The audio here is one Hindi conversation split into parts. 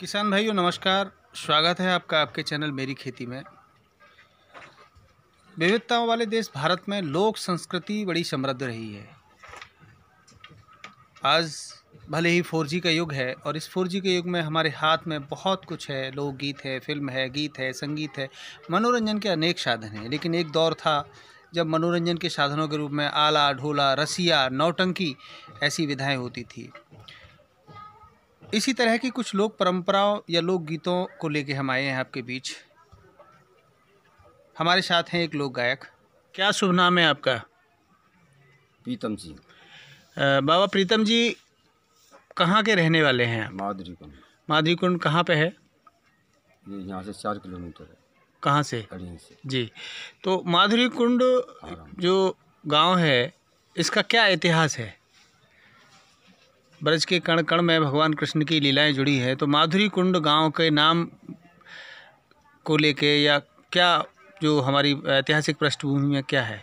किसान भाइयों नमस्कार स्वागत है आपका आपके चैनल मेरी खेती में विविधताओं वाले देश भारत में लोक संस्कृति बड़ी समृद्ध रही है आज भले ही फोर का युग है और इस फोर के युग में हमारे हाथ में बहुत कुछ है लोकगीत है फिल्म है गीत है संगीत है मनोरंजन के अनेक साधन हैं लेकिन एक दौर था जब मनोरंजन के साधनों के रूप में आला ढोला रसिया नौटंकी ऐसी विधाएं होती थी इसी तरह की कुछ लोक परंपराओं या लोक गीतों को लेके हम आए हैं आपके बीच हमारे साथ हैं एक लोक गायक क्या शुभ नाम है आपका प्रीतम जी बाबा प्रीतम जी कहाँ के रहने वाले हैं माधुरी कुंड माधुरी कुंड कहाँ पर है यहाँ से चार किलोमीटर है कहाँ से से जी तो माधुरी कुंड जो गांव है इसका क्या इतिहास है ब्रज के कण कण में भगवान कृष्ण की लीलाएं जुड़ी है तो माधुरी कुंड गांव के नाम को लेके या क्या जो हमारी ऐतिहासिक पृष्ठभूमि में क्या है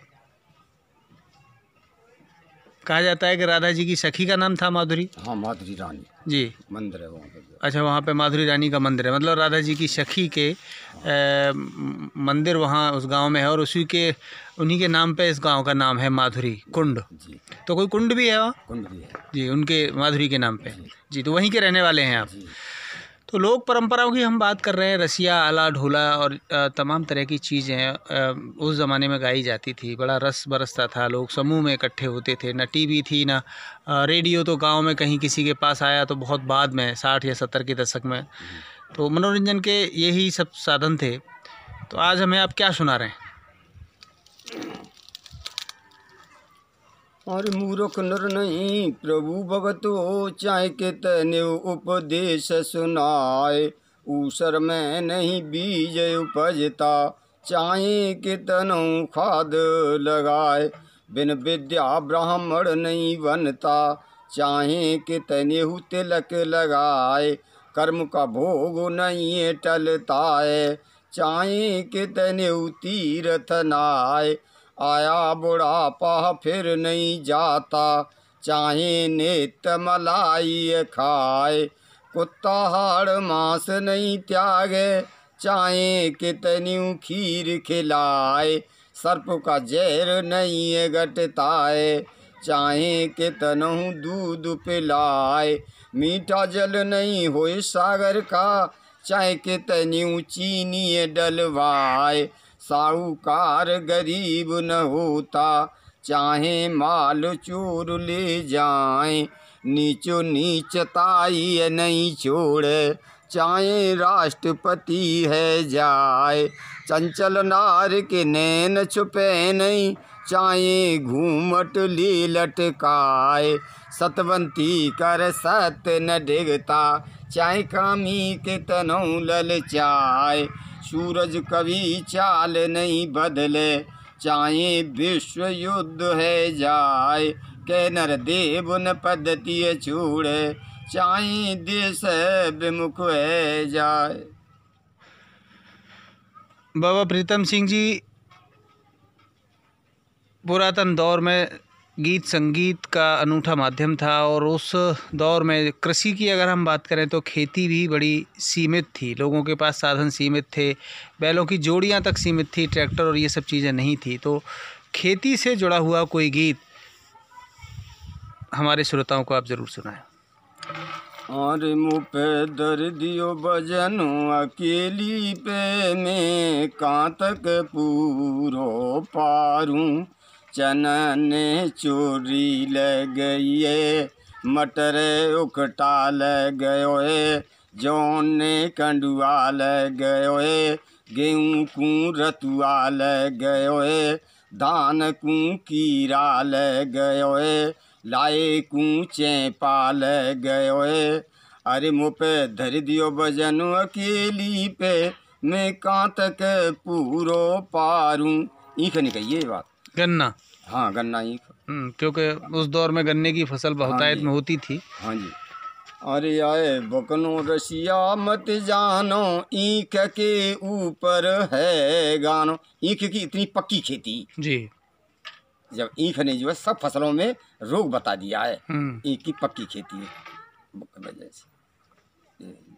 कहा जाता है कि राधा जी की सखी का नाम था माधुरी हाँ माधुरी रानी जी मंदिर है वहाँ पे अच्छा वहाँ पे माधुरी रानी का मंदिर है मतलब राधा जी की सखी के हाँ। ए, मंदिर वहाँ उस गांव में है और उसी के उन्हीं के नाम पे इस गांव का नाम है माधुरी कुंड जी तो कोई कुंड भी है वहाँ कुंड भी है जी उनके माधुरी के नाम पे जी, जी तो वहीं के रहने वाले हैं आप तो लोक परंपराओं की हम बात कर रहे हैं रसिया आला ढोला और तमाम तरह की चीज़ें उस ज़माने में गाई जाती थी बड़ा रस बरसता था लोग समूह में इकट्ठे होते थे ना टीवी थी ना रेडियो तो गांव में कहीं किसी के पास आया तो बहुत बाद में साठ या सत्तर के दशक में हम्म। तो मनोरंजन के यही सब साधन थे तो आज हमें आप क्या सुना रहे हैं और मूर्ख नर नहीं प्रभु भगत हो चाहे के तने उपदेश सुनाए ऊसर में नहीं बीज उपजता चाहे के तनु खाद लगाए बिन विद्या ब्राह्मण नहीं बनता चाहे के तने तिलक लगाए कर्म का भोग नहीं टलता है चाहे के तने तीर्थ नाय आया बुढ़ापा फिर नहीं जाता चाहे नेत मलाई खाए कुत्ता हाड़ मांस नहीं त्यागे चाहे कितनी खीर खिलाए सर्प का जहर नहीं घटता है चाहे कितनों दूध पिलाए मीठा जल नहीं हो सागर का चाहे कितनी चीनी डलवाए साहूकार गरीब न होता चाहे माल चोर ले जाए नीचो नीचताई नहीं छोड़े चाहे राष्ट्रपति है जाए चंचल नार के नैन छुपे नहीं चाहे घूमट ली लटकाए सतवंती कर सत्य न डिगता चाहे कामी के तनौ ललचाए सूरज कभी चाल नहीं बदले चाहे विश्व युद्ध है जाए के नर देव न पद्धति छोड़े चाहे देश विमुख है जाए बाबा प्रीतम सिंह जी पुरातन दौर में गीत संगीत का अनूठा माध्यम था और उस दौर में कृषि की अगर हम बात करें तो खेती भी बड़ी सीमित थी लोगों के पास साधन सीमित थे बैलों की जोड़ियां तक सीमित थी ट्रैक्टर और ये सब चीज़ें नहीं थी तो खेती से जुड़ा हुआ कोई गीत हमारे श्रोताओं को आप ज़रूर सुनाएं और मुँह पे दर्दियो बजनो अकेली पे मैं कहाँ तक पूरो पारूँ चनन चोरी गई मटर उकटा गयो है जौन कंडुआ गयो है गेहूँ को रतुआ गयो है धान को कीरा गयो है लाए कू चैपा गयो है अरे मुँह पे धर दियो भजन अकेली पे मैं कांत तक पूरो पारूँ इखनी नहीं कहिए बात गन्ना हाँ गन्ना ही हम्म, क्योंकि उस दौर में गन्ने की फसल हाँ बहुतायत हाँ में होती थी हाँ जी अरे आए बकनो रसिया मत जानो ईख के ऊपर है गानो ईख की इतनी पक्की खेती जी जब ईख ने जो है सब फसलों में रोग बता दिया है हम्म। ईख की पक्की खेती है